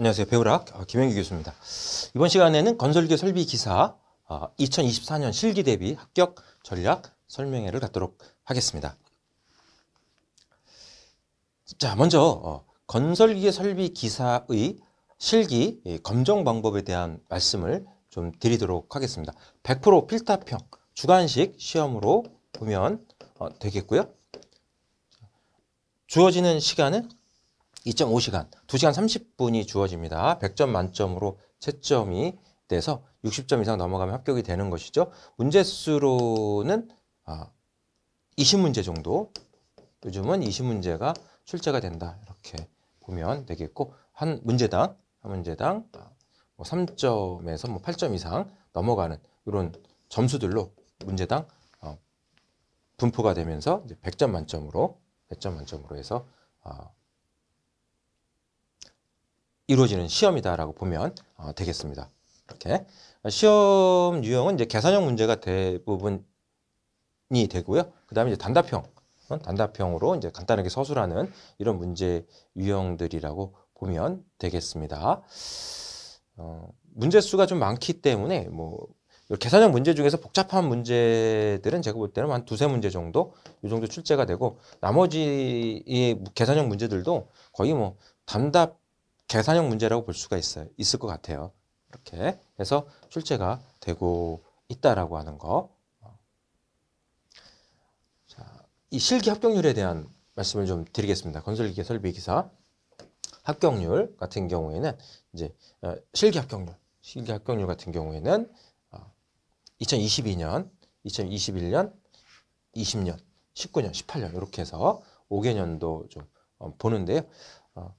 안녕하세요. 배우락 어, 김영규 교수입니다. 이번 시간에는 건설계 설비 기사 2024년 어, 실기 대비 합격 전략 설명회를 갖도록 하겠습니다. 자, 먼저 어, 건설계 설비 기사의 실기 검정 방법에 대한 말씀을 좀 드리도록 하겠습니다. 100% 필타평 주관식 시험으로 보면 되겠고요. 주어지는 시간은 2.5시간, 2시간 30분이 주어집니다. 100점 만점으로 채점이 돼서 60점 이상 넘어가면 합격이 되는 것이죠. 아, 문제 수로는 20문제 정도, 요즘은 20문제가 출제가 된다. 이렇게 보면 되겠고 한 문제당, 한 문제당 3점에서 뭐 8점 뭐 이상 넘어가는 이런 점수들로 문제당 어, 분포가 되면서 100점 만점으로 100점 만점으로 해서 어, 이루어지는 시험이다라고 보면 어, 되겠습니다. 이렇게 시험 유형은 이제 계산형 문제가 대부분이 되고요. 그다음에 이제 단답형 어, 단답형으로 이제 간단하게 서술하는 이런 문제 유형들이라고 보면 되겠습니다. 어, 문제 수가 좀 많기 때문에 뭐 계산형 문제 중에서 복잡한 문제들은 제가 볼 때는 한 두세 문제 정도 이 정도 출제가 되고 나머지 계산형 문제들도 거의 뭐 단답 계산형 문제라고 볼 수가 있어요. 있을 것 같아요. 이렇게 해서 출제가 되고 있다라고 하는 거. 자, 이 실기 합격률에 대한 말씀을 좀 드리겠습니다. 건설기계 설비기사 합격률 같은 경우에는 이제 어, 실기 합격률, 실기 합격률 같은 경우에는 2022년, 2021년, 20년, 19년, 18년 이렇게 해서 5개년도 좀 어, 보는데요. 어,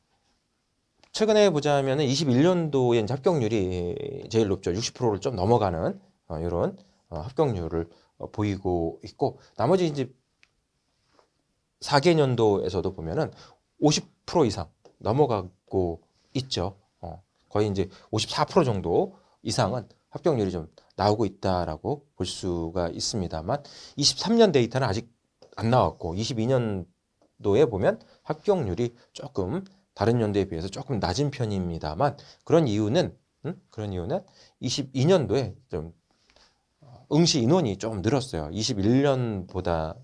최근에 보자면은 21년도에 이제 합격률이 제일 높죠. 60%를 좀 넘어가는 어, 이런 어, 합격률을 어, 보이고 있고 나머지 이제 4개년도에서도 보면은 50% 이상 넘어가고 있죠. 어, 거의 이제 54% 정도 이상은 합격률이 좀 나오고 있다라고 볼 수가 있습니다만 23년 데이터는 아직 안 나왔고 22년도에 보면 합격률이 조금 다른 연도에 비해서 조금 낮은 편입니다만 그런 이유는 음? 그런 이유는 22년도에 좀 어, 응시 인원이 좀 늘었어요. 21년보다는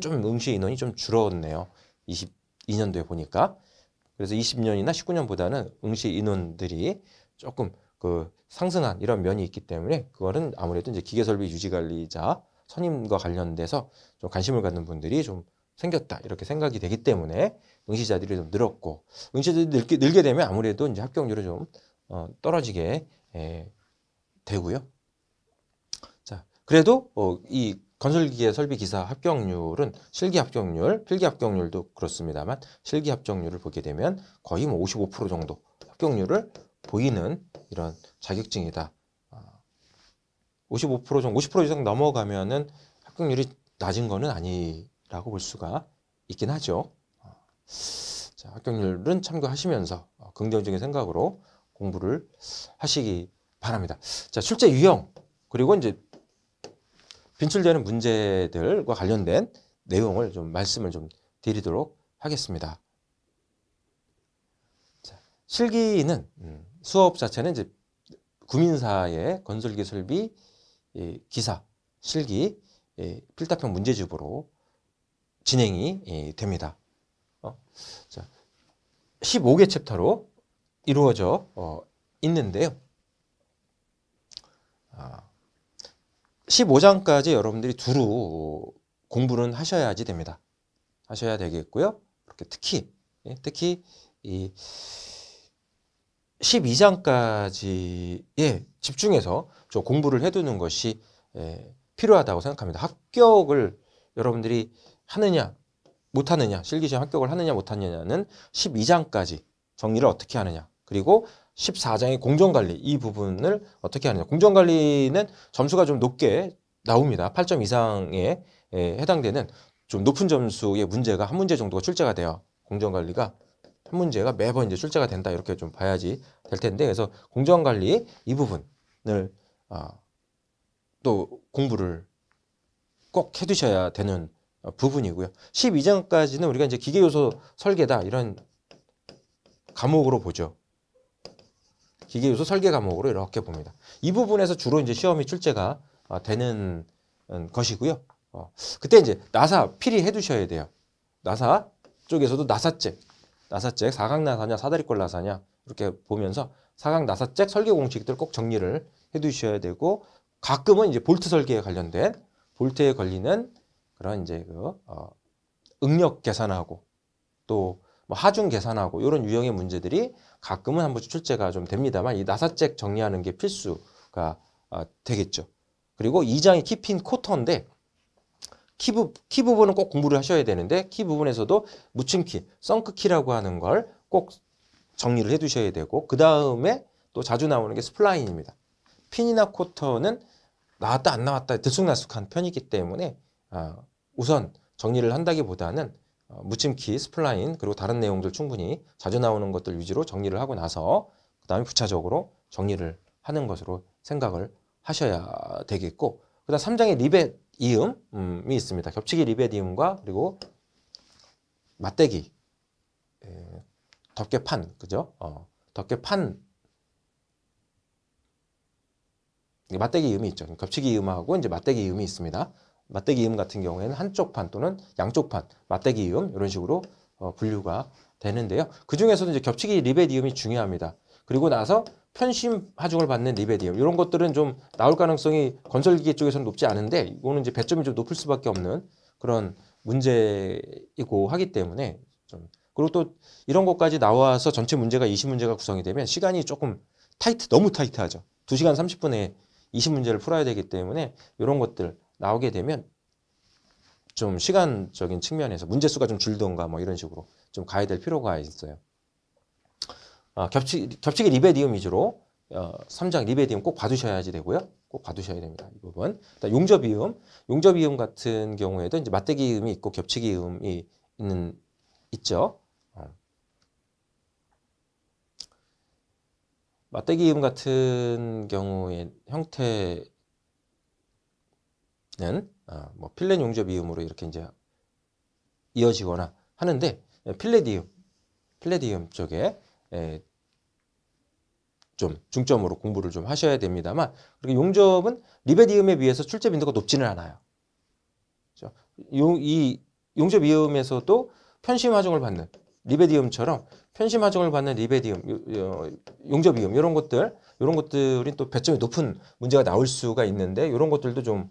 좀 응시 인원이 좀 줄었네요. 22년도에 보니까 그래서 20년이나 19년보다는 응시 인원들이 조금 그 상승한 이런 면이 있기 때문에 그거는 아무래도 이제 기계 설비 유지 관리자 선임과 관련돼서 좀 관심을 갖는 분들이 좀 생겼다 이렇게 생각이 되기 때문에 응시자들이 좀 늘었고 응시자들이 늘게, 늘게 되면 아무래도 이제 합격률이 좀 어, 떨어지게 에, 예, 되고요. 자 그래도 어, 이 건설기계 설비 기사 합격률은 실기 합격률, 필기 합격률도 그렇습니다만 실기 합격률을 보게 되면 거의 뭐 55% 정도 합격률을 보이는 이런 자격증이다. 55% 아, 정도, 50% 이상 넘어가면은 합격률이 낮은 거는 아니 라고 볼 수가 있긴 하죠. 어. 자, 합격률은 참고하시면서 어, 긍정적인 생각으로 공부를 하시기 바랍니다. 자, 출제 유형 그리고 이제 빈출되는 문제들과 관련된 내용을 좀 말씀을 좀 드리도록 하겠습니다. 자, 실기는 음, 수업 자체는 이제 구민사의 건설기술비 예, 기사 실기 예, 필답형 문제집으로 진행이 예, 됩니다. 15개 어? 챕터로 이루어져 어, 있는데요. 15장까지 아, 여러분들이 두루 공부는 하셔야지 됩니다. 하셔야 되겠고요. 그렇게 특히 예, 특히 이 12장까지에 집중해서 저 공부를 해두는 것이 예, 필요하다고 생각합니다. 합격을 여러분들이 하느냐 못하느냐 실기시험 합격을 하느냐 못하느냐는 12장까지 정리를 어떻게 하느냐 그리고 14장의 공정관리 이 부분을 어떻게 하느냐 공정관리는 점수가 좀 높게 나옵니다 8점 이상에 해당되는 좀 높은 점수의 문제가 한 문제 정도가 출제가 돼요 공정관리가 한 문제가 매번 이제 출제가 된다 이렇게 좀 봐야지 될 텐데 그래서 공정관리 이 부분을 어, 또 공부를 꼭 해두셔야 되는 어, 부분이고요. 12장까지는 우리가 이제 기계 요소 설계다 이런 과목으로 보죠. 기계 요소 설계 과목으로 이렇게 봅니다. 이 부분에서 주로 이제 시험이 출제가 어, 되는 음, 것이고요. 어, 그때 이제 나사 필히 해두셔야 돼요. 나사 쪽에서도 나사잭나사잭 사각 나사냐, 사다리꼴 나사냐 이렇게 보면서 사각 나사잭 설계 공식들 꼭 정리를 해두셔야 되고 가끔은 이제 볼트 설계에 관련된 볼트에 걸리는 그런 이제 그 어, 응력 계산하고 또 뭐 하중 계산하고 이런 유형의 문제들이 가끔은 한 번씩 출제가 좀 됩니다만 이 나사책 정리하는 게 필수가 어, 되겠죠. 그리고 이장의 키핀 코터인데 키, 부, 키 부분은 꼭 공부를 하셔야 되는데 키 부분에서도 무침키, 썬크키라고 하는 걸 꼭 정리를 해두셔야 되고 그 다음에 또 자주 나오는 게 스플라인입니다. 핀이나 코터는 나왔다 안 나왔다 들쑥날쑥한 편이기 때문에 아, 우선 정리를 한다기보다는 어, 무침키, 스플라인 그리고 다른 내용들 충분히 자주 나오는 것들 위주로 정리를 하고 나서 그 다음에 부차적으로 정리를 하는 것으로 생각을 하셔야 되겠고 그 다음 3장의 리벳 이음이 있습니다. 겹치기 리벳 이음과 그리고 맞대기 덮개 판 그죠? 어, 덮개 판 맞대기 음이 있죠. 겹치기 음하고 이제 맞대기 음이 있습니다. 맞대기 이음 같은 경우에는 한쪽 판 또는 양쪽 판 맞대기 이음 이런 식으로 어, 분류가 되는데요. 그 중에서도 이제 겹치기 리베디움이 중요합니다. 그리고 나서 편심 하중을 받는 리베디움 이런 것들은 좀 나올 가능성이 건설기계 쪽에서는 높지 않은데 이거는 이제 배점이 좀 높을 수밖에 없는 그런 문제이고 하기 때문에 좀 그리고 또 이런 것까지 나와서 전체 문제가 20문제가 구성이 되면 시간이 조금 타이트 너무 타이트하죠. 2시간 30분에 20문제를 풀어야 되기 때문에 이런 것들 나오게 되면 좀 시간적인 측면에서 문제 수가 좀 줄던가 뭐 이런 식으로 좀 가야 될 필요가 있어요. 아, 겹치, 겹치기 리베디움 위주로 어, 3장 리베디움 꼭 봐두셔야지 되고요. 꼭 봐두셔야 됩니다. 이 부분. 용접이음. 용접이음 같은 경우에도 이제 맞대기음이 있고 겹치기음이 있는, 있죠. 어. 맞대기음 같은 경우의 형태 는뭐 어, 필렛 용접 이음으로 이렇게 이제 이어지거나 하는데 필레디움, 예, 필레디움 쪽에 에, 예, 좀 중점으로 공부를 좀 하셔야 됩니다만 그리고 용접은 리베디움에 비해서 출제 빈도가 높지는 않아요. 그렇죠? 용, 이 용접 이음에서도 편심 화정을 받는 리베디움처럼 편심 화정을 받는 리베디움, 용접 이음 이런 것들 이런 것들이 또 배점이 높은 문제가 나올 수가 있는데 이런 것들도 좀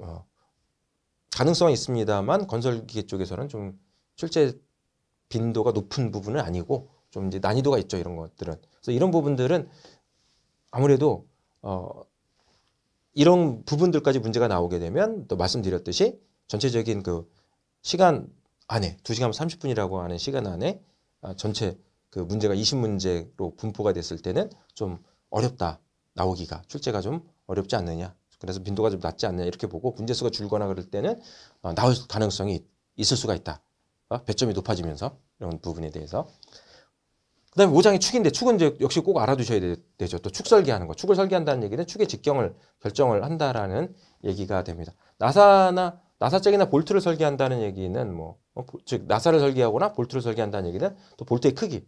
어, 가능성은 있습니다만 건설기계 쪽에서는 좀출제 빈도가 높은 부분은 아니고 좀 이제 난이도가 있죠 이런 것들은 그래서 이런 부분들은 아무래도 어, 이런 부분들까지 문제가 나오게 되면 또 말씀드렸듯이 전체적인 그 시간 안에 두시간 삼십 분이라고 하는 시간 안에 아, 전체 그 문제가 이십 문제로 분포가 됐을 때는 좀 어렵다 나오기가 출제가 좀 어렵지 않느냐 그래서 빈도가 좀 낮지 않냐 이렇게 보고 분재수가 줄거나 그럴 때는 어, 나올 가능성이 있을 수가 있다. 어? 배점이 높아지면서 이런 부분에 대해서. 그 다음에 모장의 축인데 축은 이제 역시 꼭 알아두셔야 되, 죠또 축 설계하는 거. 축을 설계한다는 얘기는 축의 직경을 결정을 한다라는 얘기가 됩니다. 나사나 나사 잭이나 볼트를 설계한다는 얘기는 뭐, 어, 즉 나사를 설계하거나 볼트를 설계한다는 얘기는 또 볼트의 크기,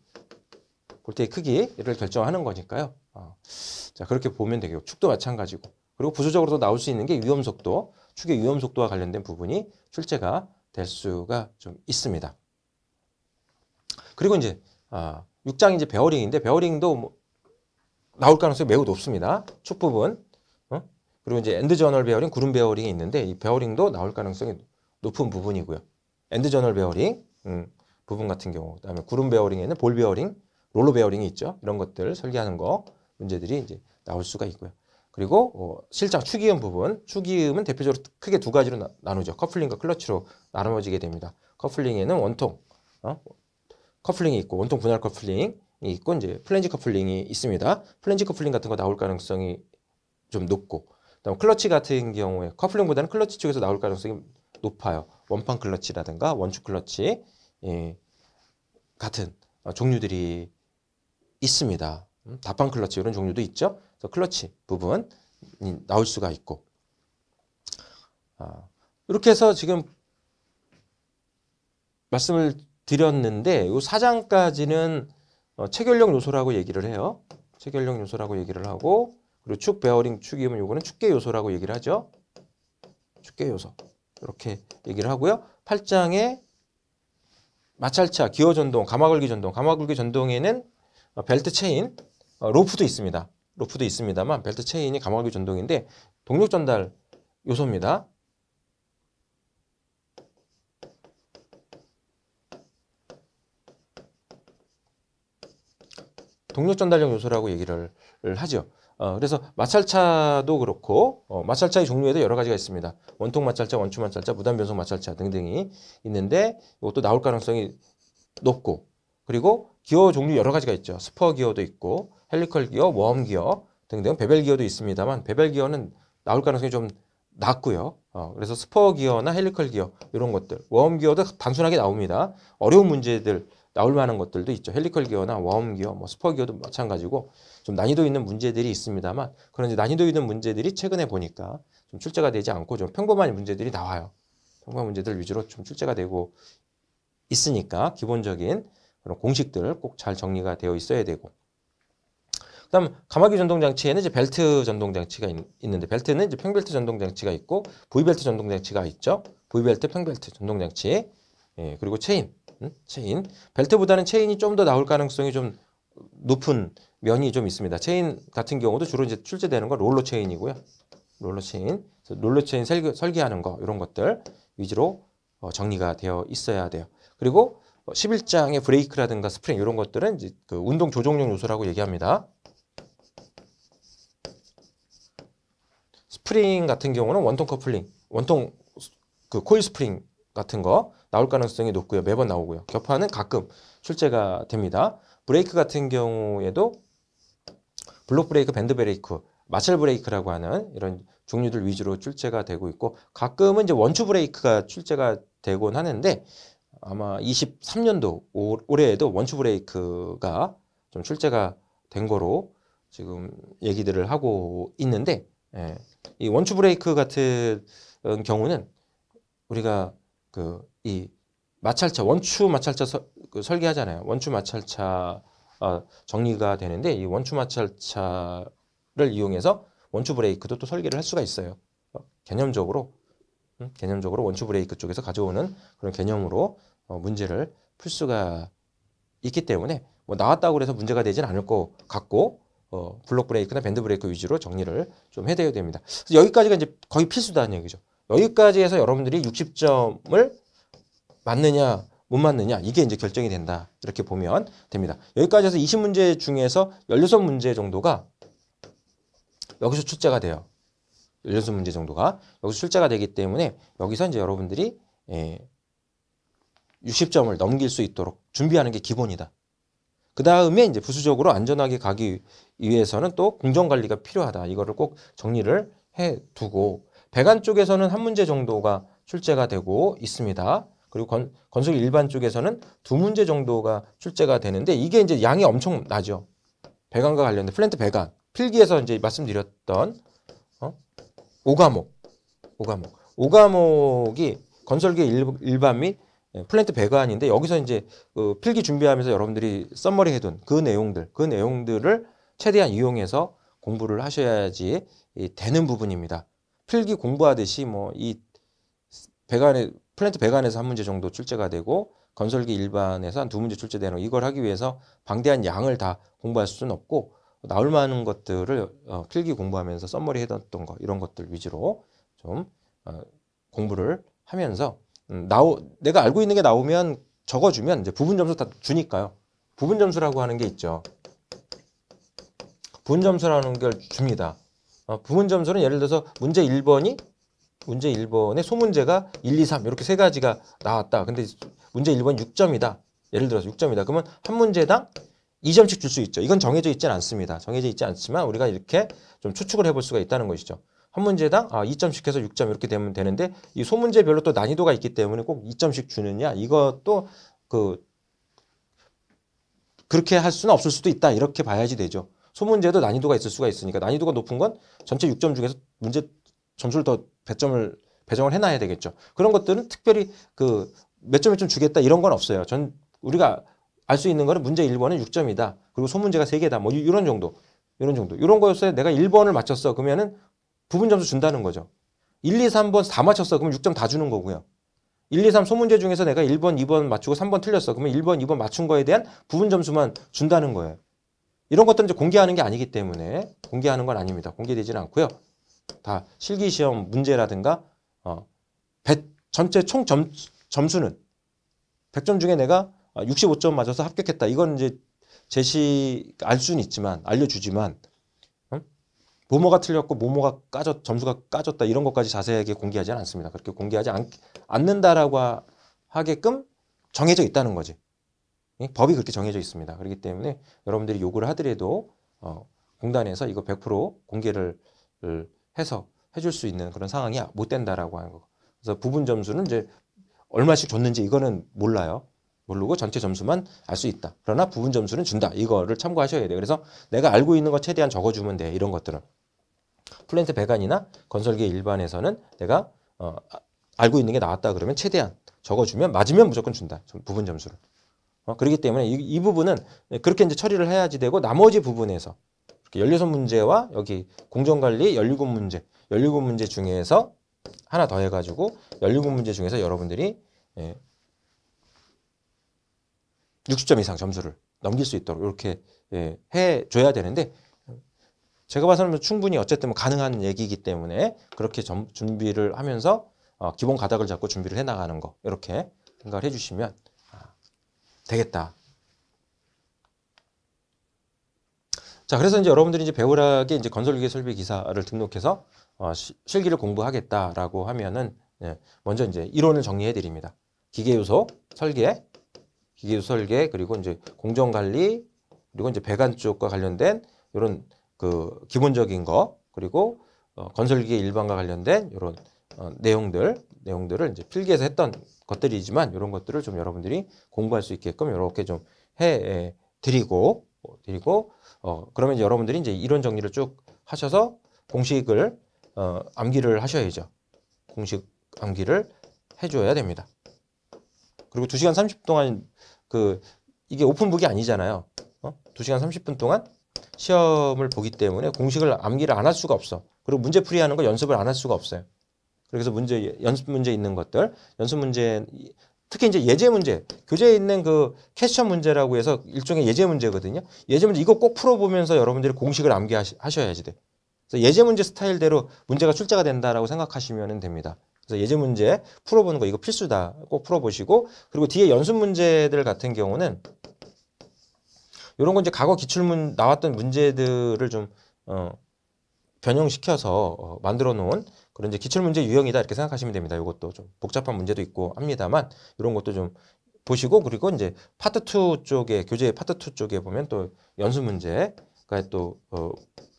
볼트의 크기를 결정하는 거니까요. 어. 자 그렇게 보면 되겠고 축도 마찬가지고 그리고 부수적으로도 나올 수 있는 게 위험속도, 축의 위험속도와 관련된 부분이 출제가 될 수가 좀 있습니다. 그리고 이제 어, 아, 6장 이제 베어링인데 베어링도 뭐 나올 가능성이 매우 높습니다. 축 부분. 어? 그리고 이제 엔드 저널 베어링, 구름 베어링이 있는데 이 베어링도 나올 가능성이 높은 부분이고요. 엔드 저널 베어링 음, 부분 같은 경우, 그다음에 구름 베어링에는 볼 베어링, 롤러 베어링이 있죠. 이런 것들 설계하는 거 문제들이 이제 나올 수가 있고요. 그리고 어, 실장 추기음 부분, 추기음은 대표적으로 크게 두 가지로 나, 누죠 커플링과 클러치로 나눠지게 됩니다. 커플링에는 원통, 어? 커플링이 있고 원통 분할 커플링이 있고 이제 플랜지 커플링이 있습니다. 플랜지 커플링 같은 거 나올 가능성이 좀 높고 그다음 클러치 같은 경우에 커플링보다는 클러치 쪽에서 나올 가능성이 높아요. 원판 클러치라든가 원축 클러치 예, 같은 어, 종류들이 있습니다. 음, 다판 클러치 이런 종류도 있죠. 그래서 클러치 부분이 나올 수가 있고 아, 이렇게 해서 지금 말씀을 드렸는데 이 사장까지는 어, 체결력 요소라고 얘기를 해요. 체결력 요소라고 얘기를 하고 그리고 축 베어링 축이면 요거는 축계 요소라고 얘기를 하죠. 축계 요소 이렇게 얘기를 하고요. 팔장에 마찰차, 기어 전동, 가마 걸기 전동, 가마 걸기 전동에는 어, 벨트 체인, 어, 로프도 있습니다. 로프도 있습니다만 벨트 체인이 감압기 전동인데 동력 전달 요소입니다. 동력 전달형 요소라고 얘기를 하죠. 어, 그래서 마찰차도 그렇고 어, 마찰차의 종류에도 여러 가지가 있습니다. 원통 마찰차, 원추 마찰차, 무단 변속 마찰차 등등이 있는데 이것도 나올 가능성이 높고 그리고 기어 종류 여러 가지가 있죠. 스퍼 기어도 있고 헬리컬 기어, 웜 기어 등등 베벨 기어도 있습니다만 베벨 기어는 나올 가능성이 좀 낮고요. 어, 그래서 스퍼 기어나 헬리컬 기어 이런 것들, 웜 기어도 단순하게 나옵니다. 어려운 문제들 나올 만한 것들도 있죠. 헬리컬 기어나 웜 기어, 뭐 스퍼 기어도 마찬가지고 좀 난이도 있는 문제들이 있습니다만 그런 이제 난이도 있는 문제들이 최근에 보니까 좀 출제가 되지 않고 좀 평범한 문제들이 나와요. 평범한 문제들 위주로 좀 출제가 되고 있으니까 기본적인 그런 공식들 꼭 잘 정리가 되어 있어야 되고 그다음 감마기 전동장치에는 이제 벨트 전동장치가 있, 는데 벨트는 이제 평벨트 전동장치가 있고 V벨트 전동장치가 있죠. V벨트, 평벨트 전동장치 예, 그리고 체인, 음? 체인 벨트보다는 체인이 좀 더 나올 가능성이 좀 높은 면이 좀 있습니다. 체인 같은 경우도 주로 이제 출제되는 건 롤러 체인이고요. 롤러 체인, 롤러 체인 설계, 하는거 이런 것들 위주로 어, 정리가 되어 있어야 돼요. 그리고 11장의 뭐 브레이크라든가 스프링 이런 것들은 이제 그 운동 조정용 요소라고 얘기합니다. 스프링 같은 경우는 원통 커플링, 원통 그 코일 스프링 같은 거 나올 가능성이 높고요. 매번 나오고요. 격파는 가끔 출제가 됩니다. 브레이크 같은 경우에도 블록 브레이크, 밴드 브레이크, 마찰 브레이크라고 하는 이런 종류들 위주로 출제가 되고 있고 가끔은 이제 원추 브레이크가 출제가 되곤 하는데 아마 23년도 올, 해에도 원추 브레이크가 좀 출제가 된 거로 지금 얘기들을 하고 있는데 예. 이 원추 브레이크 같은 경우는 우리가 그 이 마찰차 원추 마찰차 서, 그 설계하잖아요. 원추 마찰차 어, 정리가 되는데 이 원추 마찰차를 이용해서 원추 브레이크도 또 설계를 할 수가 있어요. 어, 개념적으로 음, 개념적으로 원추 브레이크 쪽에서 가져오는 그런 개념으로 어, 문제를 풀 수가 있기 때문에 뭐 나왔다고 해서 문제가 되진 않을 것 같고 어, 블록 브레이크나 밴드 브레이크 위주로 정리를 좀 해야 드려 됩니다. 그래서 여기까지가 이제 거의 필수다는 얘기죠. 여기까지 해서 여러분들이 60점을 맞느냐 못 맞느냐 이게 이제 결정이 된다 이렇게 보면 됩니다. 여기까지 해서 20문제 중에서 16문제 정도가 여기서 출제가 돼요. 16문제 정도가 여기서 출제가 되기 때문에 여기서 이제 여러분들이 예, 60점을 넘길 수 있도록 준비하는 게 기본이다. 그 다음에 이제 부수적으로 안전하게 가기 위해서는 또 공정관리가 필요하다. 이거를 꼭 정리를 해 두고 배관 쪽에서는 한 문제 정도가 출제가 되고 있습니다. 그리고 건, 건설 일반 쪽에서는 두 문제 정도가 출제가 되는데 이게 이제 양이 엄청 나죠. 배관과 관련된 플랜트 배관. 필기에서 이제 말씀드렸던 어? 오과목. 오과목. 오과목이 건설계 일반 및 예, 플랜트 배관인데 여기서 이제 그 필기 준비하면서 여러분들이 썸머리 해둔 그 내용들, 그 내용들을 최대한 이용해서 공부를 하셔야지 되는 부분입니다. 필기 공부하듯이 뭐 이 배관에 플랜트 배관에서 한 문제 정도 출제가 되고 건설기 일반에서 한 두 문제 출제되는 이걸 하기 위해서 방대한 양을 다 공부할 수는 없고 나올 만한 것들을 어, 필기 공부하면서 썸머리 해뒀던 거 이런 것들 위주로 좀 어, 공부를 하면서 음, 나오, 내가 알고 있는 게 나오면 적어주면 이제 부분 점수 다 주니까요. 부분 점수라고 하는 게 있죠. 부분 점수라는 걸 줍니다. 어, 부분 점수는 예를 들어서 문제 1번이 문제 1번의 소문제가 1, 2, 3 이렇게 세 가지가 나왔다. 근데 문제 1번 6점이다. 예를 들어서 6점이다. 그러면 한 문제당 2점씩 줄 수 있죠. 이건 정해져 있지는 않습니다. 정해져 있지 않지만 우리가 이렇게 좀 추측을 해볼 수가 있다는 것이죠. 한 문제당 아, 2점씩 해서 6점 이렇게 되면 되는데 이 소문제별로 또 난이도가 있기 때문에 꼭 2점씩 주느냐 이것도 그 그렇게 할 수는 없을 수도 있다 이렇게 봐야지 되죠. 소문제도 난이도가 있을 수가 있으니까 난이도가 높은 건 전체 6점 중에서 문제 점수를 더 배점을 배정을 해놔야 되겠죠. 그런 것들은 특별히 그 몇 점 몇 점 주겠다 이런 건 없어요. 전 우리가 알 수 있는 거는 문제 1번은 6점이다. 그리고 소문제가 3개다. 뭐 이런 정도. 이런 정도. 이런 거였어요. 내가 1번을 맞췄어. 그러면은 부분 점수 준다는 거죠. 1, 2, 3번 다 맞췄어. 그러면 6점 다 주는 거고요. 1, 2, 3 소문제 중에서 내가 1번, 2번 맞추고 3번 틀렸어. 그러면 1번, 2번 맞춘 거에 대한 부분 점수만 준다는 거예요. 이런 것들은 이제 공개하는 게 아니기 때문에 공개하는 건 아닙니다. 공개되지는 않고요. 다 실기 시험 문제라든가 어, 배, 전체 총 점, 점수는 100점 중에 내가 65점 맞아서 합격했다. 이건 이제 제시 알 수는 있지만 알려주지만 부모가 틀렸고 모모가 까졌 점수가 까졌다 이런 것까지 자세하게 공개하지 않습니다. 그렇게 공개하지 않, 않는다라고 하게끔 정해져 있다는 거지. 예? 법이 그렇게 정해져 있습니다. 그렇기 때문에 여러분들이 요구를 하더라도 어, 공단에서 이거 100% 공개를 해서 해줄 수 있는 그런 상황이 못 된다라고 하는 거. 그래서 부분 점수는 이제 얼마씩 줬는지 이거는 몰라요. 모르고 전체 점수만 알 수 있다. 그러나 부분 점수는 준다. 이거를 참고하셔야 돼요. 그래서 내가 알고 있는 거 최대한 적어주면 돼. 이런 것들은. 플랜트 배관이나 건설계 일반에서는 내가 어, 아, 알고 있는 게 나왔다 그러면 최대한 적어주면 맞으면 무조건 준다. 부분 점수를. 어, 그렇기 때문에 이, 이, 부분은 그렇게 이제 처리를 해야지 되고 나머지 부분에서 연료선 문제와 여기 공정관리 연료금 문제, 연료금 문제 중에서 하나 더 해가지고 연료금 문제 중에서 여러분들이 예, 60점 이상 점수를 넘길 수 있도록 이렇게 예, 해줘야 되는데 제가 봐서는 뭐 충분히 어쨌든 뭐 가능한 얘기이기 때문에 그렇게 점, 준비를 하면서 어, 기본 가닥을 잡고 준비를 해나가는 거 이렇게 생각을 해주시면 아, 되겠다. 자, 그래서 이제 여러분들이 이제 배우락에 이제 건설기계 설비 기사를 등록해서 어, 시, 실기를 공부하겠다라고 하면은 예, 먼저 이제 이론을 정리해 드립니다. 기계 요소 설계, 기계 요소 설계 그리고 이제 공정 관리 그리고 이제 배관 쪽과 관련된 이런 그 기본적인 거 그리고 어, 건설기계 일반과 관련된 이런 어, 내용들 내용들을 이제 필기해서 했던 것들이지만 이런 것들을 좀 여러분들이 공부할 수 있게끔 이렇게 좀해 예, 드리고 어, 드리고 어, 그러면 이제 여러분들이 이제 이론 정리를 쭉 하셔서 공식을 어, 암기를 하셔야죠. 공식 암기를 해줘야 됩니다. 그리고 2시간 30분 동안 그 이게 오픈북이 아니잖아요. 어? 2시간 30분 동안 시험을 보기 때문에 공식을 암기를 안 할 수가 없어. 그리고 문제 풀이하는 거 연습을 안 할 수가 없어요. 그래서 문제 연습 문제 있는 것들, 연습 문제 특히 이제 예제 문제, 교재에 있는 그캐스천 문제라고 해서 일종의 예제 문제거든요. 예제 문제 이거 꼭 풀어보면서 여러분들이 공식을 암기하셔야지 돼. 그래서 예제 문제 스타일대로 문제가 출제가 된다라고 생각하시면 됩니다. 그래서 예제 문제 풀어보는 거 이거 필수다. 꼭 풀어보시고 그리고 뒤에 연습 문제들 같은 경우는 이런 건 이제 과거 기출문 나왔던 문제들을 좀 어, 변형시켜서 어, 만들어 놓은 그런 이제 기출문제 유형이다 이렇게 생각하시면 됩니다. 이것도 좀 복잡한 문제도 있고 합니다만 이런 것도 좀 보시고 그리고 이제 파트 2 쪽에 교재 의 파트 2 쪽에 보면 또 연수 문제가 또 어,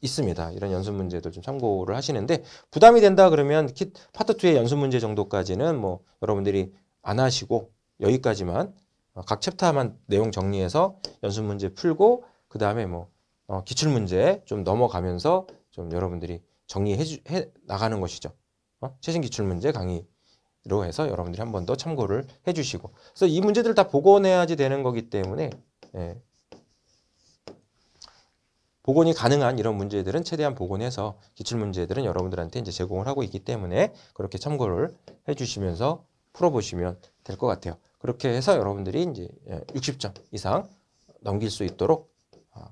있습니다. 이런 연수 문제들 좀 참고를 하시는데 부담이 된다 그러면 키, 파트 2의 연수 문제 정도까지는 뭐 여러분들이 안 하시고 여기까지만 어, 각 챕터만 내용 정리해서 연습 문제 풀고 그 다음에 뭐 어, 기출 문제 좀 넘어가면서 좀 여러분들이 정리해 주, 해, 나가는 것이죠. 어? 최신 기출 문제 강의로 해서 여러분들이 한 번 더 참고를 해주시고 그래서 이 문제들 다 복원해야지 되는 거기 때문에 예. 복원이 가능한 이런 문제들은 최대한 복원해서 기출 문제들은 여러분들한테 이제 제공을 하고 있기 때문에 그렇게 참고를 해주시면서 풀어보시면 될 것 같아요. 그렇게 해서 여러분들이 이제 60점 예, 이상 넘길 수 있도록 아,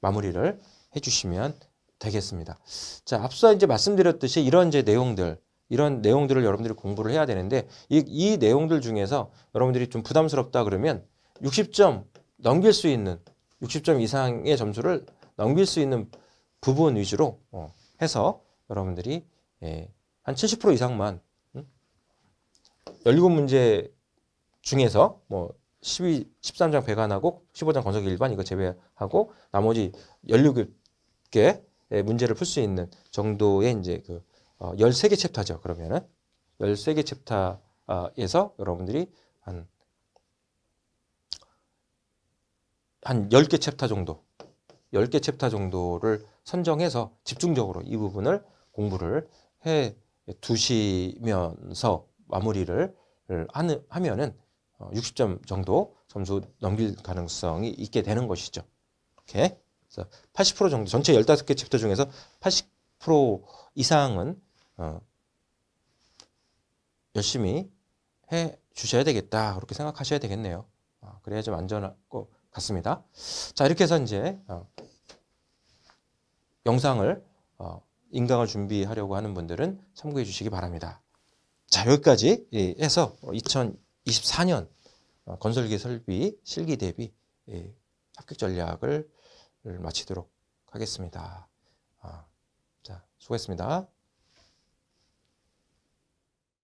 마무리를 해주시면 되겠습니다. 자, 앞서 이제 말씀드렸듯이 이런 제 내용들, 이런 내용들을 여러분들이 공부를 해야 되는데 이, 이 내용들 중에서 여러분들이 좀 부담스럽다 그러면 60점 넘길 수 있는 60점 이상의 점수를 넘길 수 있는 부분 위주로 어, 해서 여러분들이 예, 한70% 이상만 17문제 중에서 뭐 12, 13장 배관하고 15장 건석이 일반 이거 제외하고 나머지 16개 문제를 풀 수 있는 정도의 이제 그 어, 13개 챕터죠. 그러면은 13개 챕터에서 여러분들이 한, 한 10개 챕터 정도, 10개 챕터 정도를 선정해서 집중적으로 이 부분을 공부를 해 두시면서 마무리를 하면은 60점 어, 정도 점수 넘길 가능성이 있게 되는 것이죠. 이렇게. 그래서 80% 정도 전체 15개 챕터 중에서 80% 이상은 어, 열심히 해 주셔야 되겠다. 그렇게 생각하셔야 되겠네요. 어, 그래야 좀 안전할 것 같습니다. 자, 이렇게 해서 이제 어, 영상을 어, 인강을 준비하려고 하는 분들은 참고해 주시기 바랍니다. 자, 여기까지 예, 해서 2024년 어, 건설기 설비 실기 대비 예, 합격 전략을 마치도록 하겠습니다. 아, 자, 수고했습니다.